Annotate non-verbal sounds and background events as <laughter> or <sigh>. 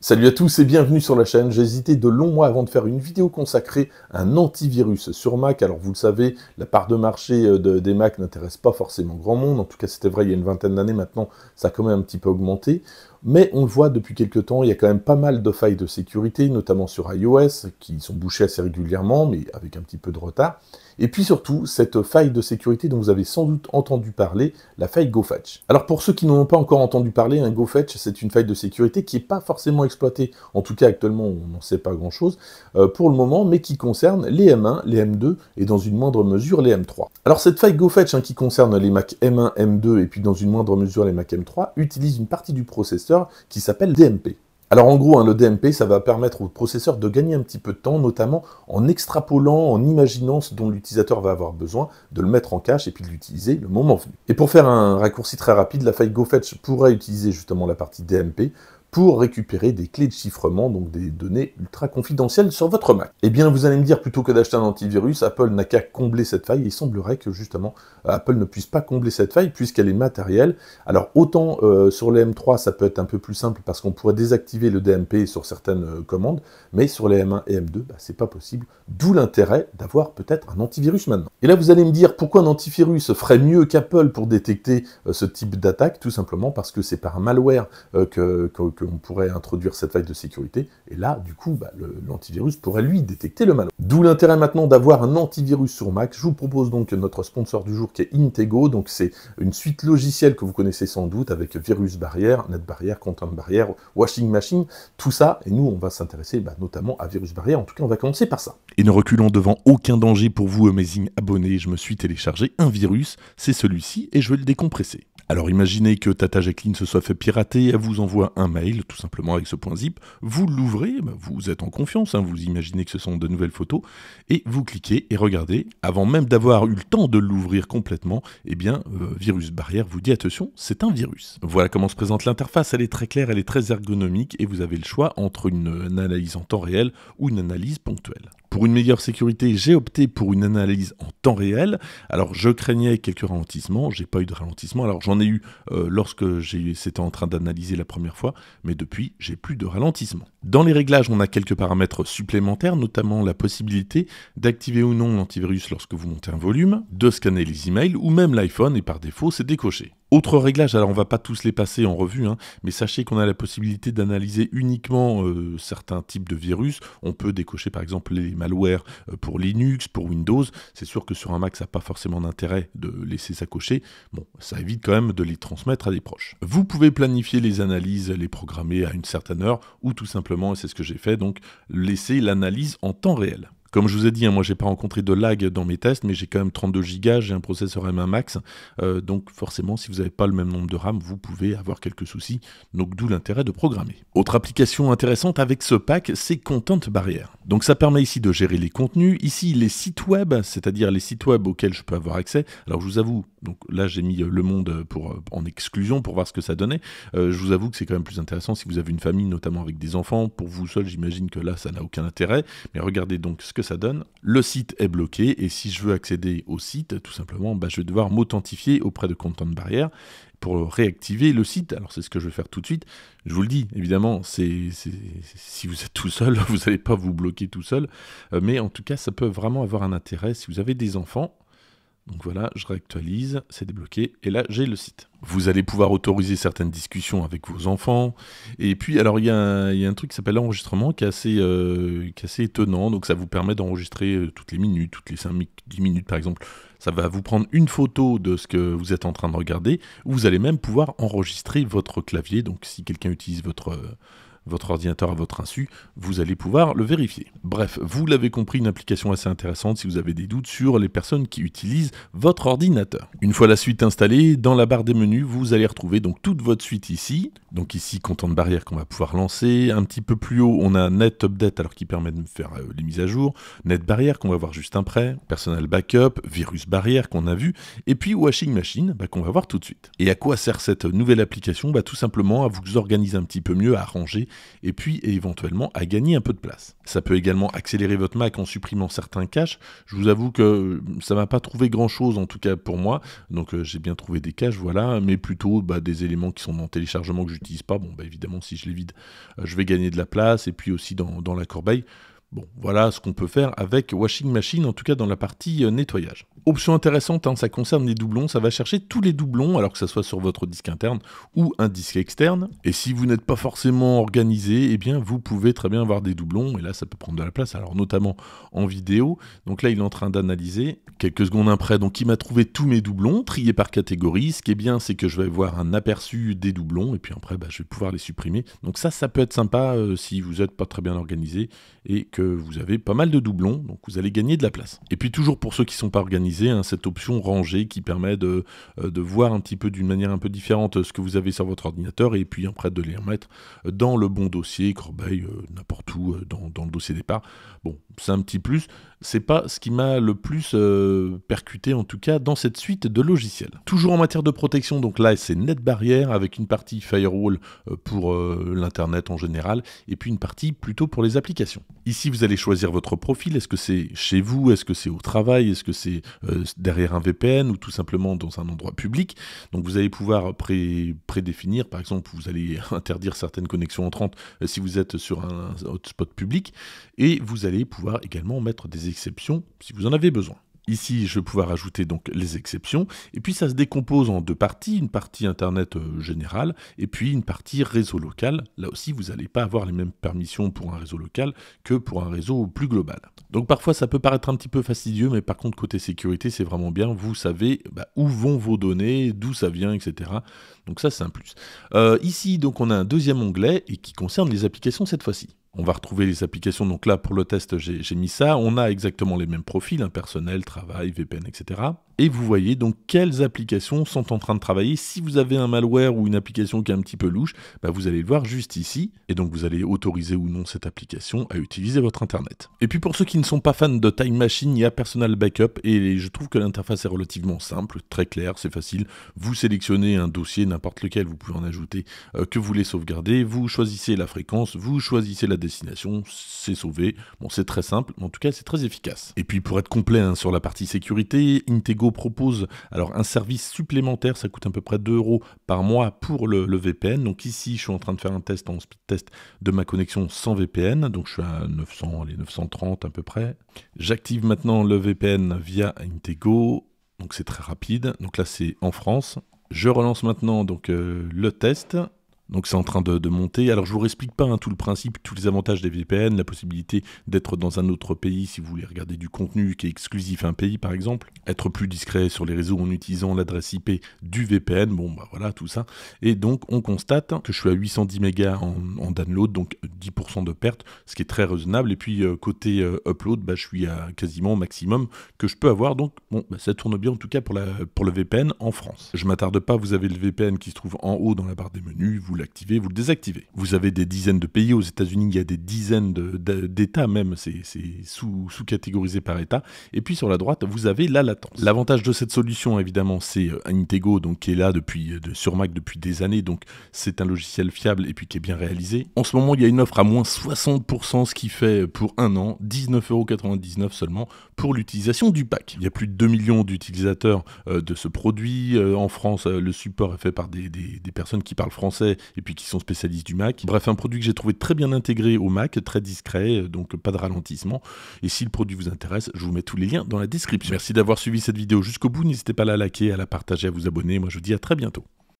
Salut à tous et bienvenue sur la chaîne. J'ai hésité de longs mois avant de faire une vidéo consacrée à un antivirus sur Mac. Alors vous le savez, la part de marché euh, des Mac n'intéresse pas forcément grand monde. En tout cas, c'était vrai il y a une vingtaine d'années. Maintenant, ça a quand même un petit peu augmenté. Mais on le voit depuis quelques temps, il y a quand même pas mal de failles de sécurité, notamment sur iOS, qui sont bouchées assez régulièrement, mais avec un petit peu de retard. Et puis surtout, cette faille de sécurité dont vous avez sans doute entendu parler, la faille GoFetch. Alors pour ceux qui n'en ont pas encore entendu parler, un hein, GoFetch, c'est une faille de sécurité qui n'est pas forcément exploitée, en tout cas actuellement on n'en sait pas grand-chose euh, pour le moment, mais qui concerne les M1, les M2 et dans une moindre mesure les M3. Alors cette faille GoFetch hein, qui concerne les Mac M1, M2 et puis dans une moindre mesure les Mac M3 utilise une partie du processeur qui s'appelle DMP. Alors en gros, hein, le DMP, ça va permettre au processeur de gagner un petit peu de temps, notamment en extrapolant, en imaginant ce dont l'utilisateur va avoir besoin, de le mettre en cache et puis de l'utiliser le moment venu. Et pour faire un raccourci très rapide, la faille GoFetch pourrait utiliser justement la partie DMP pour récupérer des clés de chiffrement, donc des données ultra confidentielles sur votre Mac. Eh bien, vous allez me dire, plutôt que d'acheter un antivirus, Apple n'a qu'à combler cette faille. il semblerait que justement, Apple ne puisse pas combler cette faille puisqu'elle est matérielle. Alors, autant euh, sur les M3, ça peut être un peu plus simple parce qu'on pourrait désactiver le DMP sur certaines euh, commandes, mais sur les M1 et M2, bah, c'est pas possible. D'où l'intérêt d'avoir peut-être un antivirus maintenant. Et là, vous allez me dire, pourquoi un antivirus ferait mieux qu'Apple pour détecter euh, ce type d'attaque Tout simplement parce que c'est par un malware que on pourrait introduire cette faille de sécurité, et là, du coup, bah, l'antivirus pourrait lui détecter le mal. D'où l'intérêt maintenant d'avoir un antivirus sur Mac. Je vous propose donc notre sponsor du jour qui est Intego, donc c'est une suite logicielle que vous connaissez sans doute avec virus barrière, net barrière, content barrière, washing machine, tout ça, et nous on va s'intéresser bah, notamment à virus barrière, en tout cas on va commencer par ça. Et ne reculons devant aucun danger pour vous, amazing abonnés, je me suis téléchargé un virus, c'est celui-ci, et je vais le décompresser. Alors imaginez que Tata Jacqueline se soit fait pirater, elle vous envoie un mail, tout simplement avec ce point zip, vous l'ouvrez, eh ben, vous êtes en confiance, hein, vous imaginez que ce sont de nouvelles photos, et vous cliquez et regardez, avant même d'avoir eu le temps de l'ouvrir complètement, eh bien, euh, virus barrière vous dit attention, c'est un virus. Voilà comment se présente l'interface, elle est très claire, elle est très ergonomique, et vous avez le choix entre une analyse en temps réel ou une analyse ponctuelle. Pour une meilleure sécurité, j'ai opté pour une analyse en temps réel. Alors je craignais quelques ralentissements, j'ai pas eu de ralentissement. Alors j'en ai eu euh, lorsque c'était en train d'analyser la première fois, mais depuis j'ai plus de ralentissement. Dans les réglages, on a quelques paramètres supplémentaires, notamment la possibilité d'activer ou non l'antivirus lorsque vous montez un volume, de scanner les emails ou même l'iPhone et par défaut c'est décoché. Autre réglage, alors on va pas tous les passer en revue, hein, mais sachez qu'on a la possibilité d'analyser uniquement euh, certains types de virus. On peut décocher par exemple les malwares euh, pour Linux, pour Windows. C'est sûr que sur un Mac, ça n'a pas forcément d'intérêt de laisser ça cocher. Bon, ça évite quand même de les transmettre à des proches. Vous pouvez planifier les analyses, les programmer à une certaine heure, ou tout simplement, et c'est ce que j'ai fait, donc laisser l'analyse en temps réel comme je vous ai dit, hein, moi j'ai pas rencontré de lag dans mes tests, mais j'ai quand même 32 Go, j'ai un processeur M1 Max, euh, donc forcément si vous n'avez pas le même nombre de RAM, vous pouvez avoir quelques soucis, donc d'où l'intérêt de programmer. Autre application intéressante avec ce pack, c'est Content Barrier. Donc ça permet ici de gérer les contenus, ici les sites web, c'est-à-dire les sites web auxquels je peux avoir accès. Alors je vous avoue, donc là j'ai mis euh, le monde pour, euh, en exclusion pour voir ce que ça donnait. je vous avoue que c'est quand même plus intéressant si vous avez une famille, notamment avec des enfants. Pour vous seul, j'imagine que là ça n'a aucun intérêt, mais regardez donc ce que ça donne Le site est bloqué et si je veux accéder au site, tout simplement, bah, je vais devoir m'authentifier auprès de Content Barrière pour réactiver le site. Alors c'est ce que je vais faire tout de suite. Je vous le dis, évidemment, c'est, si vous êtes tout seul, <laughs> vous n'allez pas vous bloquer tout seul. Euh, mais en tout cas, ça peut vraiment avoir un intérêt. Si vous avez des enfants, donc voilà, je réactualise, c'est débloqué, et là j'ai le site. Vous allez pouvoir autoriser certaines discussions avec vos enfants. Et puis, alors il y, a un, truc qui s'appelle l'enregistrement euh, qui, est assez, étonnant. Donc ça vous permet d'enregistrer euh, toutes les minutes, toutes les 5, 10 minutes par exemple. Ça va vous prendre une photo de ce que vous êtes en train de regarder. Vous allez même pouvoir enregistrer votre clavier. Donc si quelqu'un utilise votre... Euh, votre ordinateur à votre insu, vous allez pouvoir le vérifier. Bref, vous l'avez compris, une application assez intéressante si vous avez des doutes sur les personnes qui utilisent votre ordinateur. Une fois la suite installée, dans la barre des menus, vous allez retrouver donc toute votre suite ici. Donc ici, content de barrière qu'on va pouvoir lancer. Un petit peu plus haut, on a Net Update alors qui permet de faire euh, les mises à jour. Net Barrière qu'on va voir juste après. Personal Backup, Virus Barrière qu'on a vu. Et puis Washing Machine bah, qu'on va voir tout de suite. Et à quoi sert cette nouvelle application bah, Tout simplement à vous organiser un petit peu mieux, à arranger et puis éventuellement à gagner un peu de place. Ça peut également accélérer votre Mac en supprimant certains caches. Je vous avoue que euh, ça m'a pas trouvé grand chose en tout cas pour moi, donc euh, j'ai bien trouvé des caches, voilà, mais plutôt bah, des éléments qui sont en téléchargement que j'utilise pas. Bon, bah, évidemment, si je les vide, euh, je vais gagner de la place et puis aussi dans la corbeille. Bon, voilà ce qu'on peut faire avec Washing Machine, en tout cas dans la partie euh, nettoyage. Option intéressante, hein, ça concerne les doublons, ça va chercher tous les doublons, alors que ça soit sur votre disque interne ou un disque externe. Et si vous n'êtes pas forcément organisé, eh bien vous pouvez très bien avoir des doublons, et là ça peut prendre de la place, alors notamment en vidéo. Donc là il est en train d'analyser quelques secondes après, donc il m'a trouvé tous mes doublons, triés par catégorie. Ce qui est bien, c'est que je vais voir un aperçu des doublons, et puis après bah, je vais pouvoir les supprimer. Donc ça, ça peut être sympa euh, si vous n'êtes pas très bien organisé et vous avez pas mal de doublons, donc vous allez gagner de la place. Et puis toujours pour ceux qui ne sont pas organisés, hein, cette option rangée qui permet de, euh, de voir un petit peu d'une manière un peu différente euh, ce que vous avez sur votre ordinateur et puis après de les remettre euh, dans le bon dossier, corbeille, n'importe où, dans, dans, le dossier départ. Bon, c'est un petit plus, c'est pas ce qui m'a le plus euh, percuté en tout cas dans cette suite de logiciels. Toujours en matière de protection, donc là c'est net barrière avec une partie firewall euh, pour euh, l'internet en général et puis une partie plutôt pour les applications. Ici vous allez choisir votre profil, est-ce que c'est chez vous, est-ce que c'est au travail, est-ce que c'est derrière un VPN ou tout simplement dans un endroit public. Donc vous allez pouvoir pré prédéfinir, par exemple vous allez <laughs> interdire certaines connexions entrantes si vous êtes sur un hotspot public et vous allez pouvoir également mettre des exceptions si vous en avez besoin. Ici, je vais pouvoir ajouter donc les exceptions, et puis ça se décompose en deux parties, une partie Internet euh, générale, et puis une partie réseau local. Là aussi, vous n'allez pas avoir les mêmes permissions pour un réseau local que pour un réseau plus global. Donc parfois, ça peut paraître un petit peu fastidieux, mais par contre, côté sécurité, c'est vraiment bien. Vous savez bah, où vont vos données, d'où ça vient, etc. Donc ça, c'est un plus. Euh, ici, donc, on a un deuxième onglet, et qui concerne les applications cette fois-ci on va retrouver les applications. Donc là, pour le test, j'ai mis ça. On a exactement les mêmes profils, hein, personnel, travail, VPN, etc et vous voyez donc quelles applications sont en train de travailler. Si vous avez un malware ou une application qui est un petit peu louche, bah, vous allez le voir juste ici, et donc vous allez autoriser ou non cette application à utiliser votre Internet. Et puis pour ceux qui ne sont pas fans de Time Machine, il y a Personal Backup, et je trouve que l'interface est relativement simple, très claire, c'est facile. Vous sélectionnez un dossier, n'importe lequel, vous pouvez en ajouter euh, que vous voulez sauvegarder, vous choisissez la fréquence, vous choisissez la destination, c'est sauvé. Bon, c'est très simple, en tout cas c'est très efficace. Et puis pour être complet hein, sur la partie sécurité, Intego propose alors un service supplémentaire, ça coûte à peu près 2 euros par mois pour le, VPN. Donc ici, je suis en train de faire un test en speed test de ma connexion sans VPN. Donc je suis à 900, les 930 à peu près. J'active maintenant le VPN via Intego. Donc c'est très rapide. Donc là, c'est en France. Je relance maintenant donc euh, le test. Donc c'est en train de, monter. Alors je vous explique pas hein, tout le principe, tous les avantages des VPN, la possibilité d'être dans un autre pays si vous voulez regarder du contenu qui est exclusif à un pays par exemple, être plus discret sur les réseaux en utilisant l'adresse IP du VPN, bon bah voilà tout ça. Et donc on constate que je suis à 810 mégas en, download, donc 10% de perte, ce qui est très raisonnable. Et puis euh, côté euh, upload, bah, je suis à quasiment au maximum que je peux avoir. Donc bon, bah, ça tourne bien en tout cas pour, le VPN en France. Je m'attarde pas, vous avez le VPN qui se trouve en haut dans la barre des menus, l'activez, vous le désactivez. Vous avez des dizaines de pays, aux États-Unis, il y a des dizaines d'États même, c'est sous-catégorisé par État. Et puis sur la droite, vous avez la latence. L'avantage de cette solution, évidemment, c'est euh, Intego, donc qui est là depuis, euh, sur Mac depuis des années, donc c'est un logiciel fiable et puis qui est bien réalisé. En ce moment, il y a une offre à moins 60%, ce qui fait euh, pour un an 19,99€ seulement pour l'utilisation du pack. Il y a plus de 2 millions d'utilisateurs de ce produit. en France, le support est fait par des, des, personnes qui parlent français et puis qui sont spécialistes du Mac. Bref, un produit que j'ai trouvé très bien intégré au Mac, très discret, euh, donc pas de ralentissement. Et si le produit vous intéresse, je vous mets tous les liens dans la description. Merci d'avoir suivi cette vidéo jusqu'au bout. N'hésitez pas à la liker, à la partager, à vous abonner. Moi, je vous dis à très bientôt.